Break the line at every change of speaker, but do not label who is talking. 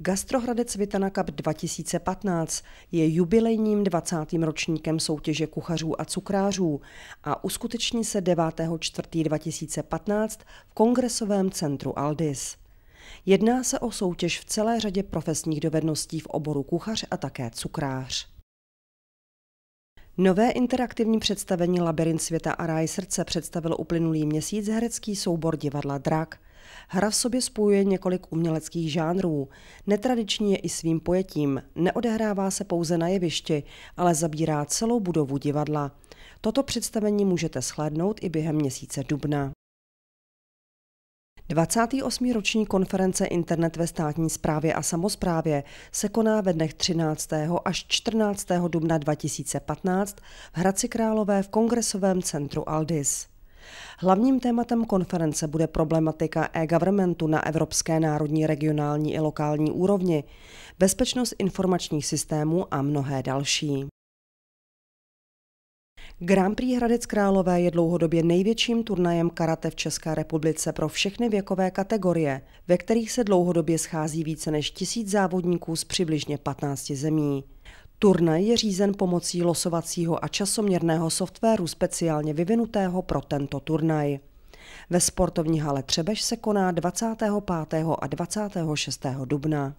Gastrohradec Vitana Cup 2015 je jubilejním 20. ročníkem soutěže kuchařů a cukrářů a uskuteční se 9. 4. 2015 v kongresovém centru Aldis. Jedná se o soutěž v celé řadě profesních dovedností v oboru kuchař a také cukrář. Nové interaktivní představení Labirint světa a ráj srdce představil uplynulý měsíc herecký soubor divadla Drak – Hra v sobě spojuje několik uměleckých žánrů. Netradiční je i svým pojetím. Neodehrává se pouze na jevišti, ale zabírá celou budovu divadla. Toto představení můžete shlédnout i během měsíce dubna. 28. roční konference Internet ve státní správě a samozprávě se koná ve dnech 13. až 14. dubna 2015 v Hradci Králové v Kongresovém centru Aldis. Hlavním tématem konference bude problematika e-governmentu na evropské národní, regionální i lokální úrovni, bezpečnost informačních systémů a mnohé další. Grand Prix Hradec Králové je dlouhodobě největším turnajem karate v České republice pro všechny věkové kategorie, ve kterých se dlouhodobě schází více než tisíc závodníků z přibližně 15 zemí. Turnaj je řízen pomocí losovacího a časoměrného softwaru speciálně vyvinutého pro tento turnaj. Ve sportovní hale Třebež se koná 25. a 26. dubna.